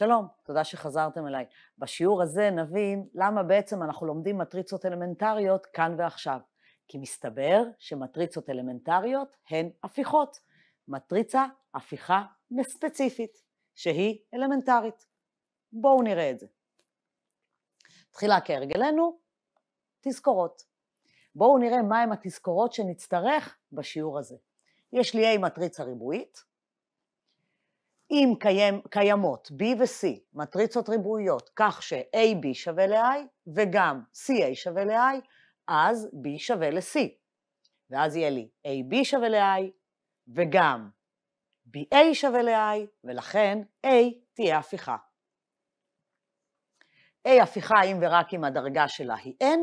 שלום, תודה שחזרתם אליי. בשיעור הזה נבין למה בעצם אנחנו לומדים מטריצות אלמנטריות כאן ועכשיו. כי מסתבר שמטריצות אלמנטריות הן הפיכות. מטריצה הפיכה ספציפית, שהיא אלמנטרית. בואו נראה את זה. תחילה כהרגלנו, תזכורות. בואו נראה מהם התזכורות שנצטרך בשיעור הזה. יש לי A מטריצה ריבועית, אם קיים, קיימות B ו-C, מטריצות ריבועיות, כך ש-AB שווה ל-I וגם CA שווה ל-I, אז B שווה ל-C. ואז יהיה לי AB שווה ל-I וגם BA שווה ל-I, ולכן A תהיה הפיכה. A הפיכה אם ורק אם הדרגה שלה היא N,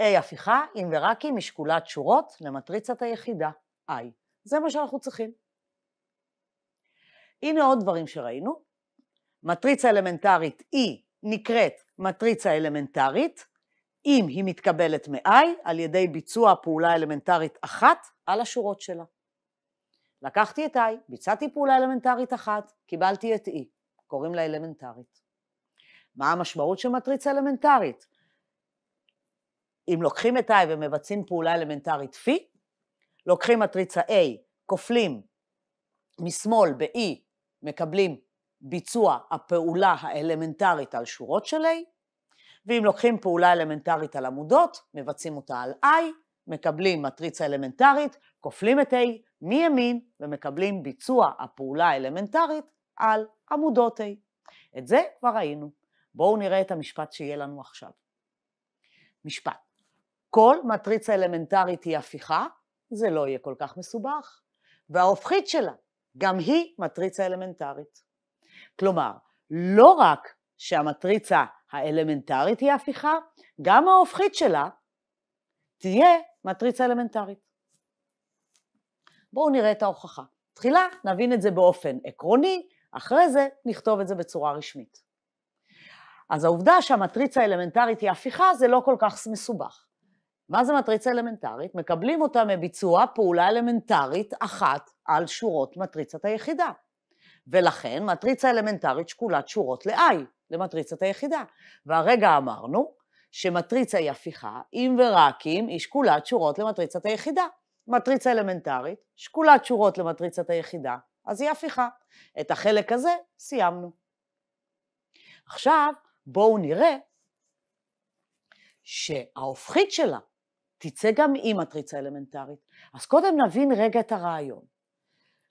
A הפיכה אם ורק אם היא שקולת שורות למטריצת היחידה I. זה מה שאנחנו צריכים. הנה עוד דברים שראינו. מטריצה אלמנטרית E נקראת מטריצה אלמנטרית, אם היא מתקבלת מ-I על ידי ביצוע פעולה אלמנטרית אחת על השורות שלה. לקחתי את I, ביצעתי פעולה אלמנטרית אחת, קיבלתי את E, קוראים לה אלמנטרית. מה המשמעות של מטריצה אלמנטרית? אם לוקחים את I ומבצעים פעולה אלמנטרית פי, לוקחים מטריצה A, כופלים משמאל ב-E מקבלים ביצוע הפעולה האלמנטרית על שורות של A, ואם לוקחים פעולה אלמנטרית על עמודות, מבצעים אותה על I, מקבלים מטריצה אלמנטרית, כופלים את A מימין ומקבלים ביצוע הפעולה האלמנטרית על עמודות A. את זה כבר ראינו. בואו נראה את המשפט שיהיה לנו עכשיו. משפט. כל מטריצה אלמנטרית היא הפיכה, זה לא יהיה כל כך מסובך. וההופכית שלה גם היא מטריצה אלמנטרית. כלומר, לא רק שהמטריצה האלמנטרית היא הפיכה, גם ההופכית שלה תהיה מטריצה אלמנטרית. בואו נראה את ההוכחה. תחילה נבין את זה באופן עקרוני, אחרי זה נכתוב את זה בצורה רשמית. אז העובדה שהמטריצה האלמנטרית היא הפיכה זה לא כל כך מסובך. מה זה מטריצה אלמנטרית? מקבלים אותה מביצוע פעולה אלמנטרית אחת על שורות מטריצת היחידה. ולכן מטריצה אלמנטרית שקולת שורות ל-i, למטריצת היחידה. והרגע אמרנו שמטריצה היא הפיכה אם ורק אם היא שקולת שורות למטריצת היחידה. מטריצה אלמנטרית, שקולת שורות למטריצת היחידה, אז היא הפיכה. את החלק הזה סיימנו. עכשיו בואו נראה שההופכית שלה תצא גם עם מטריצה אלמנטרית. אז קודם נבין רגע את הרעיון.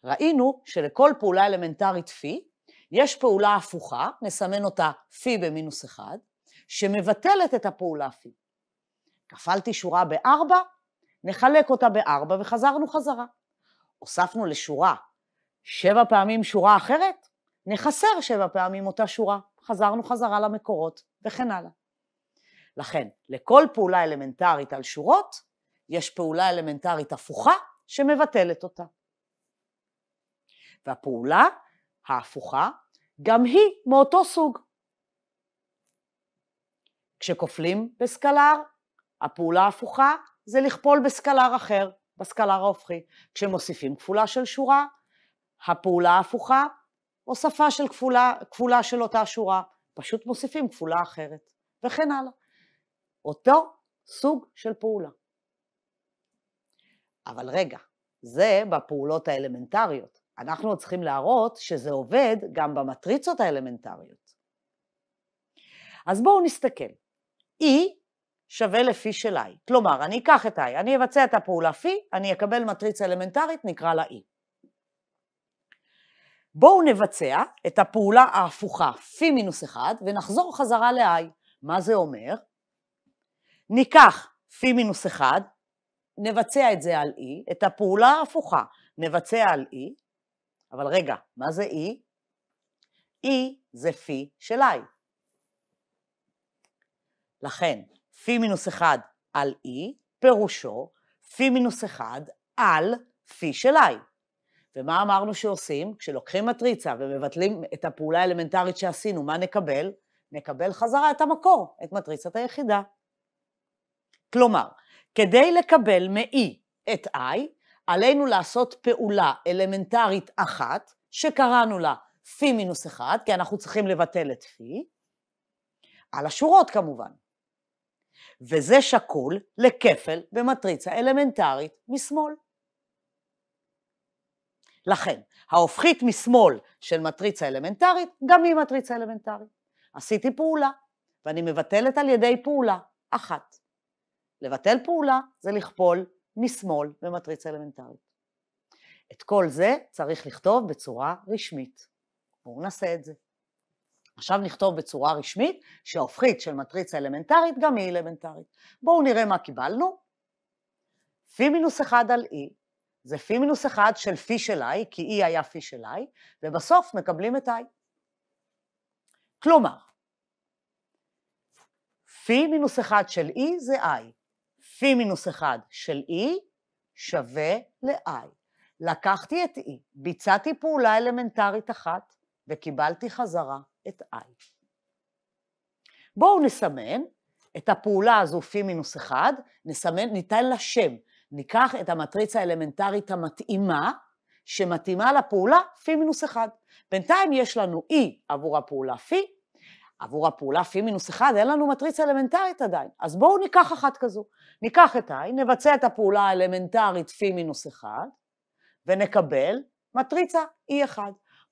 ראינו שלכל פעולה אלמנטרית פי, יש פעולה הפוכה, נסמן אותה פי במינוס אחד, שמבטלת את הפעולה פי. כפלתי שורה בארבע, נחלק אותה בארבע וחזרנו חזרה. הוספנו לשורה שבע פעמים שורה אחרת, נחסר שבע פעמים אותה שורה, חזרנו חזרה למקורות וכן הלאה. לכן, לכל פעולה אלמנטרית על שורות, יש פעולה אלמנטרית הפוכה שמבטלת אותה. והפעולה ההפוכה גם היא מאותו סוג. כשכופלים בסקלר, הפעולה ההפוכה זה לכפול בסקלר אחר, בסקלר ההופכי. כשמוסיפים כפולה של שורה, הפעולה ההפוכה, הוספה של כפולה, כפולה של אותה שורה, פשוט מוסיפים כפולה אחרת, וכן הלאה. אותו סוג של פעולה. אבל רגע, זה בפעולות האלמנטריות. אנחנו צריכים להראות שזה עובד גם במטריצות האלמנטריות. אז בואו נסתכל. E שווה ל-Fי של I. כלומר, אני אקח את I, אני אבצע את הפעולה Fי, אני אקבל מטריצה אלמנטרית, נקרא לה E. בואו נבצע את הפעולה ההפוכה פי מינוס 1 ונחזור חזרה ל-I. מה זה אומר? ניקח פי מינוס 1, נבצע את זה על e, את הפעולה ההפוכה נבצע על e, אבל רגע, מה זה e? e זה פי של i. לכן, פי מינוס 1 על e, פירושו פי מינוס 1 על פי של i. ומה אמרנו שעושים? כשלוקחים מטריצה ומבטלים את הפעולה האלמנטרית שעשינו, מה נקבל? נקבל חזרה את המקור, את מטריצת היחידה. כלומר, כדי לקבל מ-E את i, עלינו לעשות פעולה אלמנטרית אחת, שקראנו לה פי מינוס אחד, כי אנחנו צריכים לבטל את פי, על השורות כמובן. וזה שקול לכפל במטריצה אלמנטרית משמאל. לכן, ההופכית משמאל של מטריצה אלמנטרית, גם היא מטריצה אלמנטרית. עשיתי פעולה, ואני מבטלת על ידי פעולה אחת. לבטל פעולה זה לכפול משמאל במטריצה אלמנטרית. את כל זה צריך לכתוב בצורה רשמית. בואו נעשה את זה. עכשיו נכתוב בצורה רשמית שההופכית של מטריצה אלמנטרית גם היא אלמנטרית. בואו נראה מה קיבלנו. פי מינוס 1 על e זה פי מינוס 1 של פי של i, כי e היה פי של i, ובסוף מקבלים את i. כלומר, פי מינוס 1 של e זה i, פי מינוס 1 של E שווה ל-I. לקחתי את E, ביצעתי פעולה אלמנטרית אחת וקיבלתי חזרה את I. בואו נסמן את הפעולה הזו פי מינוס 1, נסמן, ניתן לה שם. ניקח את המטריצה האלמנטרית המתאימה, שמתאימה לפעולה פי מינוס 1. בינתיים יש לנו E עבור הפעולה פי, עבור הפעולה פי מינוס אחד, אין לנו מטריצה אלמנטרית עדיין. אז בואו ניקח אחת כזו. ניקח את i, נבצע את הפעולה האלמנטרית פי מינוס אחד, ונקבל מטריצה e1.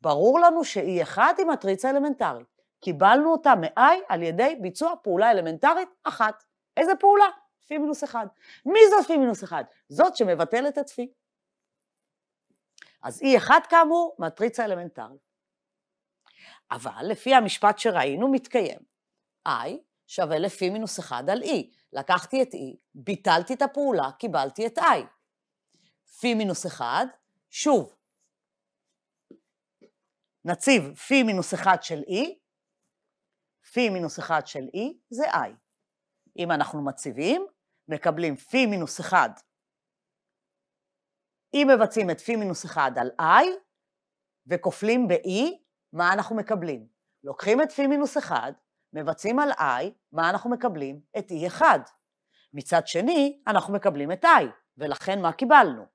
ברור לנו ש-e1 היא מטריצה אלמנטרית. קיבלנו אותה מ-i על ידי ביצוע פעולה אלמנטרית אחת. איזה פעולה? פי מינוס אחד. מי זאת פי מינוס אחד? זאת שמבטלת את פי. אז E1 כאמור, מטריצה אלמנטרית. אבל לפי המשפט שראינו מתקיים, I שווה לפי מינוס 1 על E. לקחתי את E, ביטלתי את הפעולה, קיבלתי את I. פי מינוס 1, שוב, נציב פי מינוס 1 של E, פי מינוס 1 של E זה I. אם אנחנו מציבים, מקבלים פי מינוס 1. אם מבצעים את פי מינוס 1 על I, וכופלים ב-E, מה אנחנו מקבלים? לוקחים את פי מינוס 1, מבצעים על i, מה אנחנו מקבלים? את e1. מצד שני, אנחנו מקבלים את i, ולכן מה קיבלנו?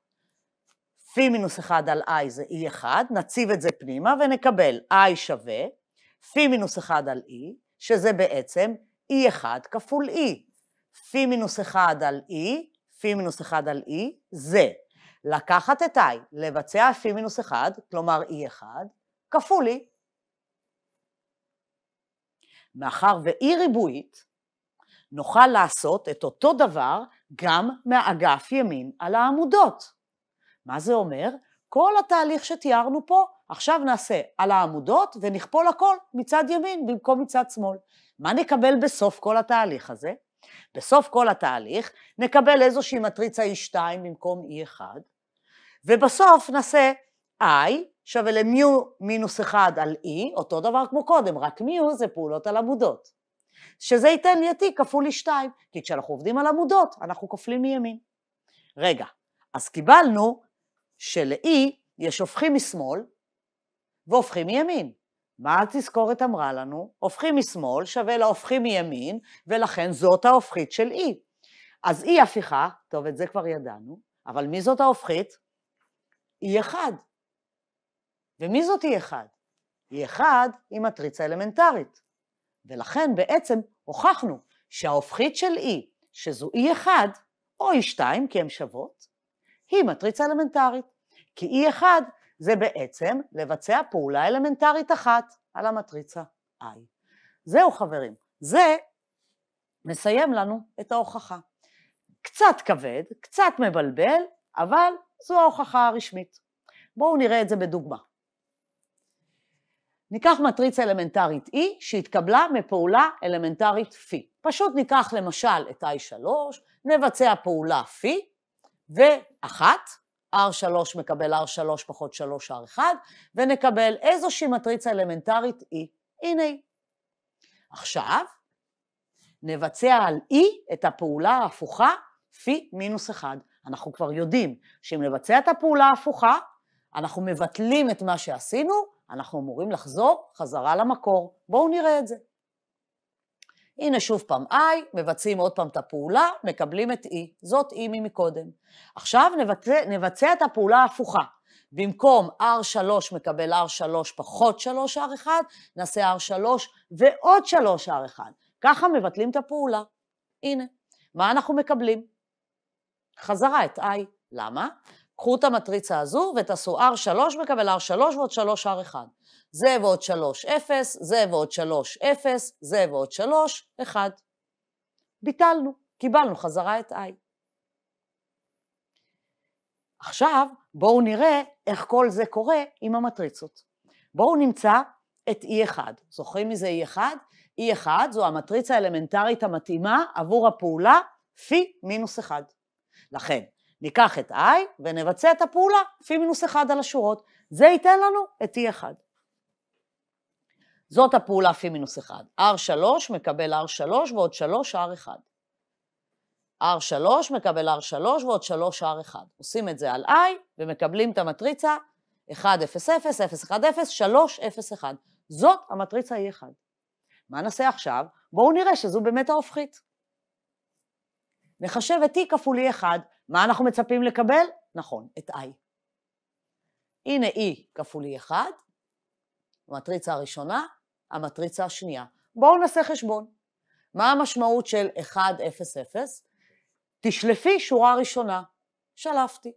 פי מינוס 1 על i זה e1, נציב את זה פנימה ונקבל i שווה פי מינוס 1 על e, שזה בעצם e1 כפול e. פי מינוס 1 על e, פי מינוס 1 על e, זה לקחת את i, לבצע פי מינוס 1, כלומר e1, כפול מאחר ואי ריבועית, נוכל לעשות את אותו דבר גם מהאגף ימין על העמודות. מה זה אומר? כל התהליך שתיארנו פה, עכשיו נעשה על העמודות ונכפול הכל מצד ימין במקום מצד שמאל. מה נקבל בסוף כל התהליך הזה? בסוף כל התהליך נקבל איזושהי מטריצה E2 במקום E1, ובסוף נעשה I שווה למיו מינוס 1 על e, אותו דבר כמו קודם, רק מיו זה פעולות על עמודות. שזה ייתן לי את e כפול לי 2, כי כשאנחנו עובדים על עמודות, אנחנו כופלים מימין. רגע, אז קיבלנו של-e יש הופכים משמאל והופכים מימין. מה התזכורת אמרה לנו? הופכים משמאל שווה להופכים מימין, ולכן זאת ההופכית של e. אז e הפיכה, טוב, את זה כבר ידענו, אבל מי זאת ההופכית? e1. ומי זאת E1? E1 היא מטריצה אלמנטרית. ולכן בעצם הוכחנו שההופכית של E, שזו E1 או E2, כי הן שוות, היא מטריצה אלמנטרית. כי E1 זה בעצם לבצע פעולה אלמנטרית אחת על המטריצה I. זהו חברים, זה מסיים לנו את ההוכחה. קצת כבד, קצת מבלבל, אבל זו ההוכחה הרשמית. בואו נראה את זה בדוגמה. ניקח מטריצה אלמנטרית E שהתקבלה מפעולה אלמנטרית פי. פשוט ניקח למשל את I3, נבצע פעולה Phi, ואחת, R3 מקבל R3 פחות 3R1, ונקבל איזושהי מטריצה אלמנטרית E. הנה היא. עכשיו, נבצע על E את הפעולה ההפוכה פי מינוס 1. אנחנו כבר יודעים שאם נבצע את הפעולה ההפוכה, אנחנו מבטלים את מה שעשינו, אנחנו אמורים לחזור חזרה למקור. בואו נראה את זה. הנה שוב פעם I, מבצעים עוד פעם את הפעולה, מקבלים את E. זאת E ממקודם. עכשיו נבצע, נבצע את הפעולה ההפוכה. במקום R3 מקבל R3 פחות 3R1, נעשה R3 ועוד 3R1. ככה מבטלים את הפעולה. הנה, מה אנחנו מקבלים? חזרה את I. למה? קחו את המטריצה הזו ותעשו R3 מקבל R3 ועוד 3 R1. זה ועוד 3, 0, זה ועוד 3, 0, זה ועוד 3, 1. ביטלנו, קיבלנו חזרה את I. עכשיו, בואו נראה איך כל זה קורה עם המטריצות. בואו נמצא את E1. זוכרים מזה E1? E1 זו המטריצה האלמנטרית המתאימה עבור הפעולה פי מינוס 1. לכן, ניקח את i ונבצע את הפעולה פי מינוס 1 על השורות. זה ייתן לנו את t1. זאת הפעולה פי מינוס 1. r3 מקבל r3 ועוד 3 r1. r3 מקבל r3 ועוד 3 r1. עושים את זה על i ומקבלים את המטריצה 1, 0, 0, 0, 1, 0, 3, 0, 1. זאת המטריצה E1. מה נעשה עכשיו? בואו נראה שזו באמת ההופכית. נחשב את T כפול E1, מה אנחנו מצפים לקבל? נכון, את I. הנה E כפול E1, המטריצה הראשונה, המטריצה השנייה. בואו נעשה חשבון. מה המשמעות של 1, 0, 0? תשלפי שורה ראשונה. שלפתי.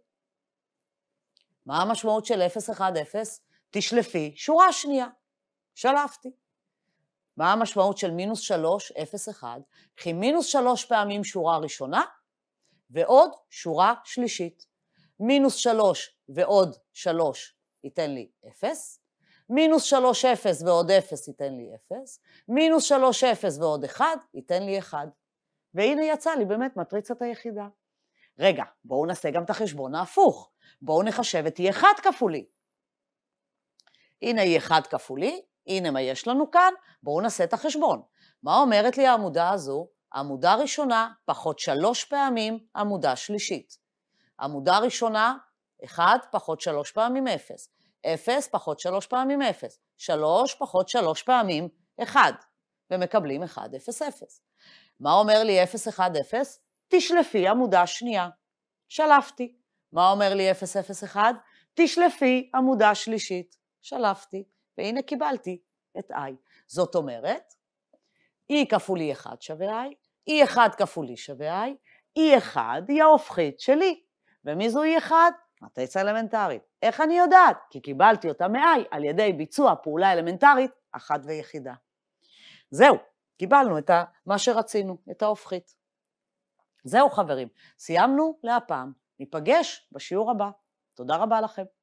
מה המשמעות של 0, 1, 0? תשלפי שורה שנייה. שלפתי. מה המשמעות של מינוס 3, 0, 1? כי מינוס 3 פעמים שורה ראשונה, ועוד שורה שלישית. מינוס 3 ועוד 3 ייתן לי 0, מינוס 3, 0 ועוד 0 ייתן לי 0, מינוס 3, 0 ועוד 1 ייתן לי 1. והנה יצא לי באמת מטריצת היחידה. רגע, בואו נעשה גם את החשבון ההפוך. בואו נחשב את E1 כפולי. הנה E1 כפולי, הנה מה יש לנו כאן, בואו נעשה את החשבון. מה אומרת לי העמודה הזו? עמודה ראשונה פחות שלוש פעמים עמודה שלישית. עמודה ראשונה, 1 פחות 3 פעמים 0, 0 פחות 3 פעמים 0, 3 פחות 3 פעמים 1, ומקבלים 1, 0, 0. מה אומר לי 0, 1, 0? תשלפי עמודה שנייה. שלפתי. מה אומר לי 0, 0, 1? תשלפי עמודה שלישית. שלפתי, והנה קיבלתי את I. זאת אומרת, e כפול e1 שווה i, e1 כפול e שווה i, e1 היא ההופכית שלי. E. ומי זו e1? מטריצה אלמנטרית. איך אני יודעת? כי קיבלתי אותה מ-i על ידי ביצוע פעולה אלמנטרית אחת ויחידה. זהו, קיבלנו את מה שרצינו, את ההופכית. זהו חברים, סיימנו להפעם. ניפגש בשיעור הבא. תודה רבה לכם.